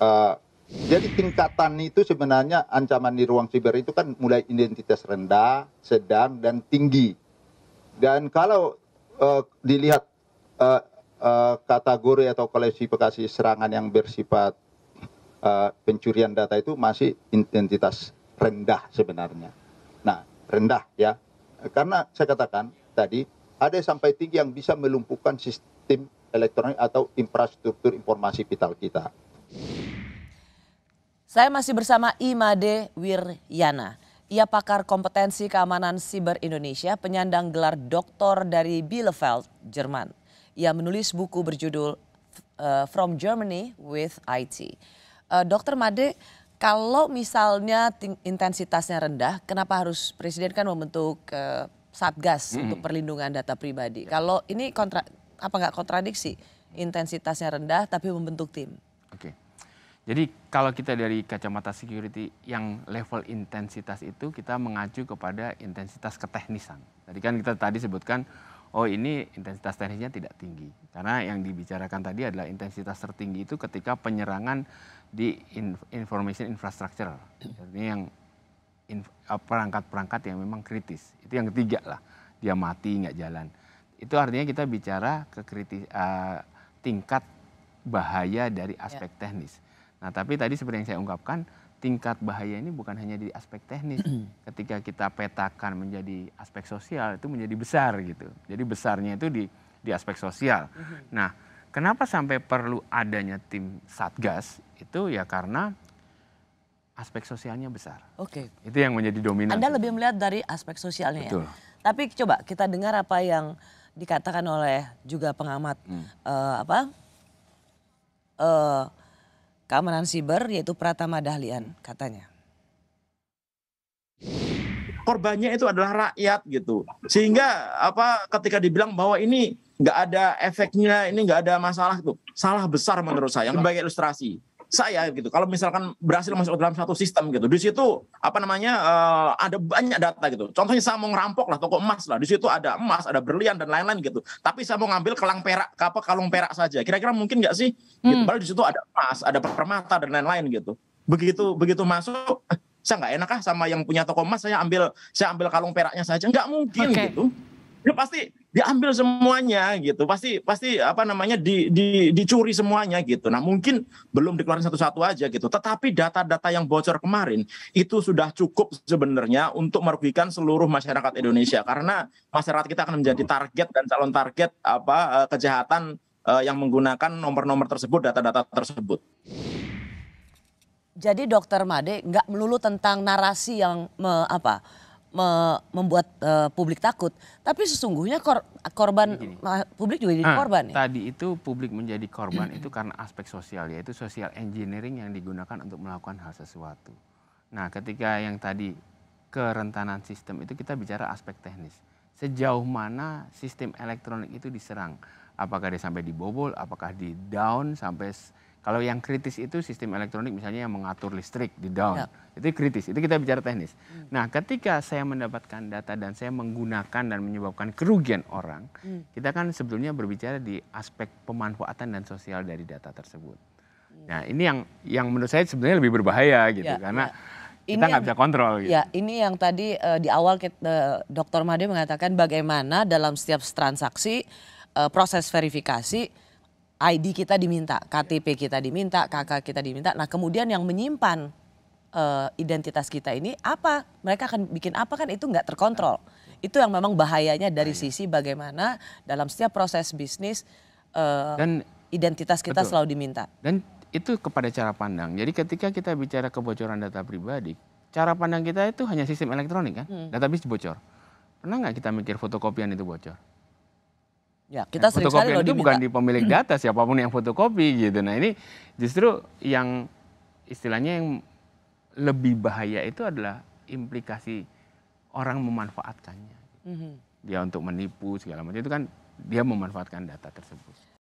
uh, jadi tingkatan itu sebenarnya ancaman di ruang siber itu kan mulai identitas rendah, sedang, dan tinggi. Dan kalau uh, dilihat uh, uh, kategori atau klasifikasi serangan yang bersifat uh, pencurian data itu masih identitas rendah sebenarnya. Nah, rendah ya. Karena saya katakan tadi ada sampai tinggi yang bisa melumpuhkan sistem elektronik atau infrastruktur informasi vital kita. Saya masih bersama Imade Wiryana. Ia pakar kompetensi keamanan siber Indonesia, penyandang gelar doktor dari Bielefeld, Jerman. Ia menulis buku berjudul eh, From Germany with IT. Eh, dokter Made, kalau misalnya intensitasnya rendah, kenapa harus presiden kan membentuk eh, satgas hmm. untuk perlindungan data pribadi? Kalau ini kontra apa nggak kontradiksi? Intensitasnya rendah tapi membentuk tim. Jadi kalau kita dari kacamata security yang level intensitas itu kita mengacu kepada intensitas keteknisan. Tadi kan kita tadi sebutkan oh ini intensitas teknisnya tidak tinggi. Karena yang dibicarakan tadi adalah intensitas tertinggi itu ketika penyerangan di information infrastructure. ini yang eh, perangkat-perangkat yang memang kritis. Itu yang ketiga lah. Dia mati nggak jalan. Itu artinya kita bicara ke kritis, uh, tingkat bahaya dari aspek ya. teknis. Nah tapi tadi seperti yang saya ungkapkan tingkat bahaya ini bukan hanya di aspek teknis. Ketika kita petakan menjadi aspek sosial itu menjadi besar gitu. Jadi besarnya itu di di aspek sosial. Mhm. Nah, kenapa sampai perlu adanya tim Satgas? Itu ya karena aspek sosialnya besar. Oke. Okay. Itu yang menjadi dominan. Anda lebih melihat dari aspek sosialnya ya? Betul. ya. Tapi coba kita dengar apa yang dikatakan oleh juga pengamat hmm. uh, apa? Uh, Keamanan Siber yaitu Pratama Dahlian katanya. Korbannya itu adalah rakyat gitu. Sehingga apa ketika dibilang bahwa ini nggak ada efeknya, ini nggak ada masalah itu salah besar menurut saya sebagai ilustrasi saya gitu. Kalau misalkan berhasil masuk dalam satu sistem gitu, di situ apa namanya uh, ada banyak data gitu. Contohnya saya mau ngerampok lah toko emas lah, di situ ada emas, ada berlian dan lain-lain gitu. Tapi saya mau ngambil kelang perak, apa kalung perak saja. Kira-kira mungkin nggak sih? Gitu. Hmm. Padahal di situ ada emas, ada permata dan lain-lain gitu. Begitu begitu masuk, eh, saya nggak enak ah sama yang punya toko emas, saya ambil saya ambil kalung peraknya saja. Nggak mungkin okay. gitu. Ini pasti diambil semuanya gitu pasti pasti apa namanya di, di, dicuri semuanya gitu nah mungkin belum dikeluarkan satu-satu aja gitu tetapi data-data yang bocor kemarin itu sudah cukup sebenarnya untuk merugikan seluruh masyarakat Indonesia karena masyarakat kita akan menjadi target dan calon target apa eh, kejahatan eh, yang menggunakan nomor-nomor tersebut data-data tersebut jadi dokter Made nggak melulu tentang narasi yang me, apa me membuat uh, publik takut, tapi sesungguhnya kor korban Begini. publik juga jadi nah, korban. ya? Tadi itu publik menjadi korban itu karena aspek sosial yaitu social engineering yang digunakan untuk melakukan hal sesuatu. Nah, ketika yang tadi kerentanan sistem itu kita bicara aspek teknis. Sejauh mana sistem elektronik itu diserang? Apakah dia sampai dibobol, apakah di down sampai kalau yang kritis itu sistem elektronik misalnya yang mengatur listrik di down. Ya. Itu kritis, itu kita bicara teknis. Hmm. Nah, ketika saya mendapatkan data dan saya menggunakan dan menyebabkan kerugian orang, hmm. kita kan sebetulnya berbicara di aspek pemanfaatan dan sosial dari data tersebut. Hmm. Nah, ini yang yang menurut saya sebenarnya lebih berbahaya gitu ya, karena ya kita nggak bisa kontrol. Gitu. Ya, ini yang tadi uh, di awal kita, uh, eh, Dr. Made mengatakan bagaimana dalam setiap transaksi uh, proses verifikasi ID kita diminta, KTP kita diminta, KK kita diminta. Nah kemudian yang menyimpan uh, identitas kita ini apa? Mereka akan bikin apa kan itu nggak terkontrol. Itu yang memang bahayanya dari Bahaya. sisi bagaimana dalam setiap proses bisnis uh, dan identitas kita betul. selalu diminta. Dan itu kepada cara pandang. Jadi ketika kita bicara kebocoran data pribadi, cara pandang kita itu hanya sistem elektronik kan, hmm. database bocor. Pernah nggak kita mikir fotokopian itu bocor? Ya, kita sering fotokopi itu bukan di pemilik data siapapun yang fotokopi gitu. Nah, ini justru yang istilahnya yang lebih bahaya itu adalah implikasi orang memanfaatkannya. Mm -hmm. Dia untuk menipu segala macam itu kan dia memanfaatkan data tersebut.